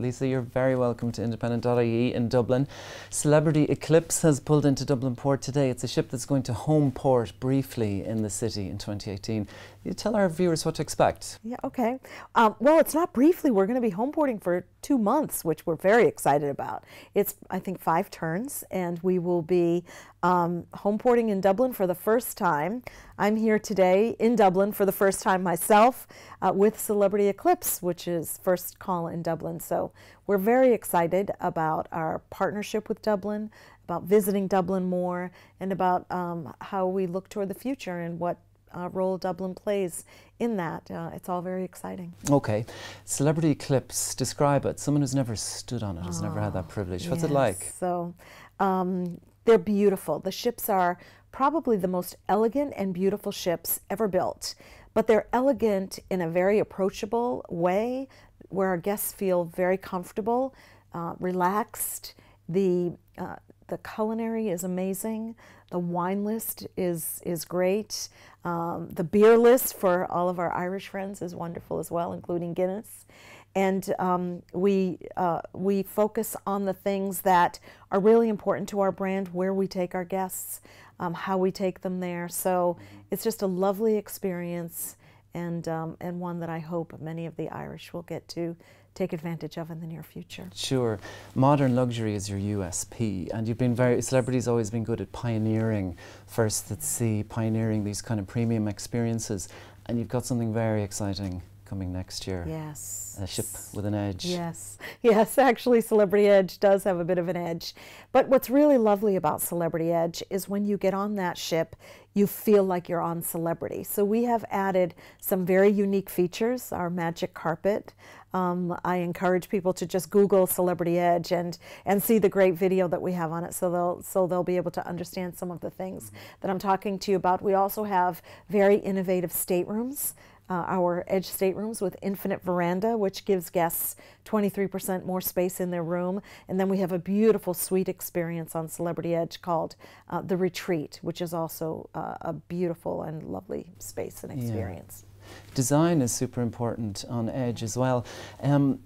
Lisa, you're very welcome to independent.ie in Dublin. Celebrity Eclipse has pulled into Dublin Port today. It's a ship that's going to home port briefly in the city in 2018. You tell our viewers what to expect. Yeah, okay. Um, well, it's not briefly. We're going to be home porting for two months, which we're very excited about. It's, I think, five turns, and we will be um, in Dublin for the first time. I'm here today in Dublin for the first time myself uh, with Celebrity Eclipse, which is first call in Dublin. So we're very excited about our partnership with Dublin, about visiting Dublin more, and about um, how we look toward the future and what uh, role Dublin plays in that. Uh, it's all very exciting. Okay. Celebrity clips, describe it. Someone who's never stood on it, oh, has never had that ah, privilege. What's yes. it like? So um, they're beautiful. The ships are probably the most elegant and beautiful ships ever built, but they're elegant in a very approachable way where our guests feel very comfortable, uh, relaxed. The uh, the culinary is amazing. The wine list is is great. Um, the beer list for all of our Irish friends is wonderful as well, including Guinness. And um, we uh, we focus on the things that are really important to our brand, where we take our guests, um, how we take them there. So it's just a lovely experience and, um, and one that I hope many of the Irish will get to take advantage of in the near future. Sure. Modern luxury is your USP and you've been very, celebrities always been good at pioneering first at sea, pioneering these kind of premium experiences and you've got something very exciting coming next year. Yes. A ship with an edge. Yes. Yes, actually, Celebrity Edge does have a bit of an edge. But what's really lovely about Celebrity Edge is when you get on that ship, you feel like you're on Celebrity. So we have added some very unique features, our magic carpet. Um, I encourage people to just Google Celebrity Edge and, and see the great video that we have on it so they'll, so they'll be able to understand some of the things mm -hmm. that I'm talking to you about. We also have very innovative staterooms uh, our edge staterooms with infinite veranda, which gives guests 23% more space in their room. And then we have a beautiful suite experience on Celebrity Edge called uh, The Retreat, which is also uh, a beautiful and lovely space and experience. Yeah. Design is super important on Edge as well. Um,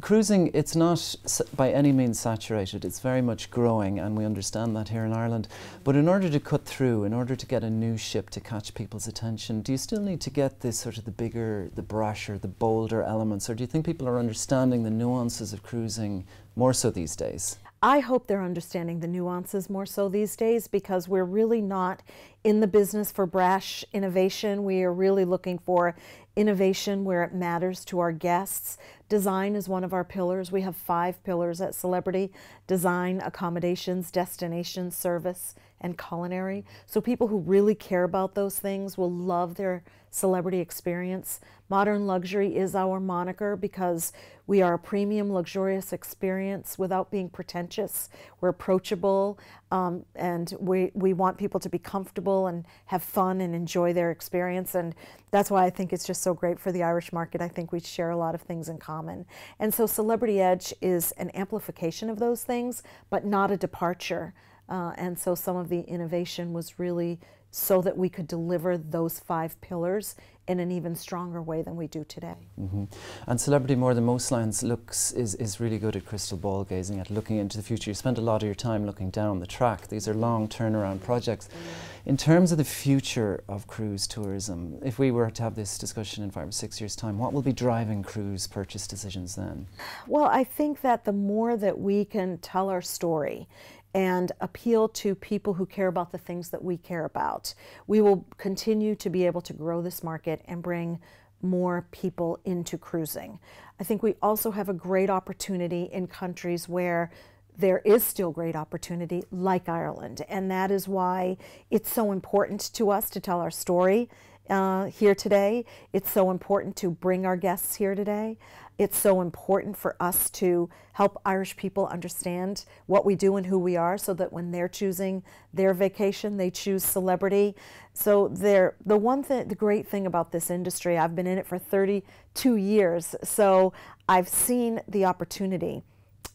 cruising, it's not by any means saturated. It's very much growing, and we understand that here in Ireland. But in order to cut through, in order to get a new ship to catch people's attention, do you still need to get this sort of the bigger, the brasher, the bolder elements, or do you think people are understanding the nuances of cruising more so these days? I hope they're understanding the nuances more so these days because we're really not in the business for brash innovation. We are really looking for innovation where it matters to our guests Design is one of our pillars. We have five pillars at Celebrity Design, accommodations, destination, service, and culinary. So people who really care about those things will love their celebrity experience. Modern luxury is our moniker because we are a premium, luxurious experience without being pretentious. We're approachable um, and we, we want people to be comfortable and have fun and enjoy their experience. And that's why I think it's just so great for the Irish market. I think we share a lot of things in common. And so Celebrity Edge is an amplification of those things, but not a departure. Uh, and so some of the innovation was really so that we could deliver those five pillars in an even stronger way than we do today. Mm -hmm. And Celebrity More Than Most lines, looks is, is really good at crystal ball gazing, at looking into the future. You spend a lot of your time looking down the track. These are long turnaround projects. Mm-hmm. In terms of the future of cruise tourism, if we were to have this discussion in five or six years' time, what will be driving cruise purchase decisions then? Well, I think that the more that we can tell our story and appeal to people who care about the things that we care about. We will continue to be able to grow this market and bring more people into cruising. I think we also have a great opportunity in countries where there is still great opportunity, like Ireland. And that is why it's so important to us to tell our story uh, here today. It's so important to bring our guests here today. It's so important for us to help Irish people understand what we do and who we are so that when they're choosing their vacation, they choose celebrity. So they're, the one thing, the great thing about this industry, I've been in it for 32 years, so I've seen the opportunity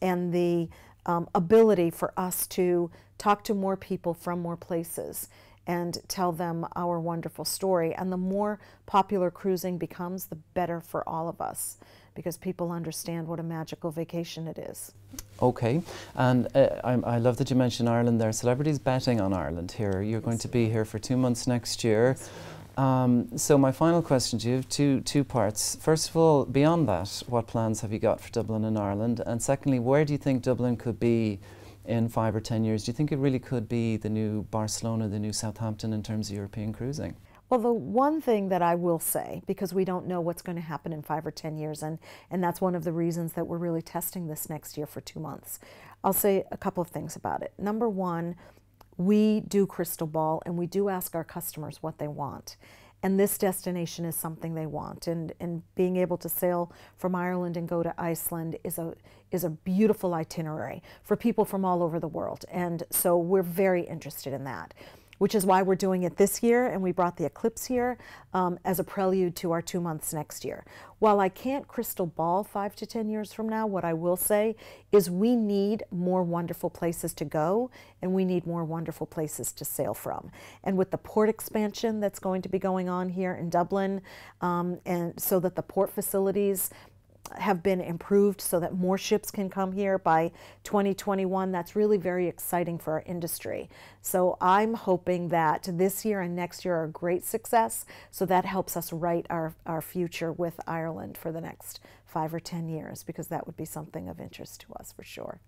and the um, ability for us to talk to more people from more places and tell them our wonderful story. And the more popular cruising becomes, the better for all of us because people understand what a magical vacation it is. Okay, and uh, I, I, love that you mentioned Ireland there. Celebrities betting on Ireland here. You're going to be here for two months next year. Um, so my final question to you, two, two parts. First of all, beyond that, what plans have you got for Dublin and Ireland? And secondly, where do you think Dublin could be in five or ten years, do you think it really could be the new Barcelona, the new Southampton in terms of European cruising? Well, the one thing that I will say, because we don't know what's going to happen in five or 10 years, and, and that's one of the reasons that we're really testing this next year for two months, I'll say a couple of things about it. Number one, we do crystal ball and we do ask our customers what they want and this destination is something they want. And, and being able to sail from Ireland and go to Iceland is a, is a beautiful itinerary for people from all over the world. And so we're very interested in that which is why we're doing it this year, and we brought the eclipse here um, as a prelude to our two months next year. While I can't crystal ball five to 10 years from now, what I will say is we need more wonderful places to go, and we need more wonderful places to sail from. And with the port expansion that's going to be going on here in Dublin, um, and so that the port facilities have been improved so that more ships can come here by 2021. That's really very exciting for our industry. So I'm hoping that this year and next year are a great success. So that helps us write our, our future with Ireland for the next five or 10 years because that would be something of interest to us for sure.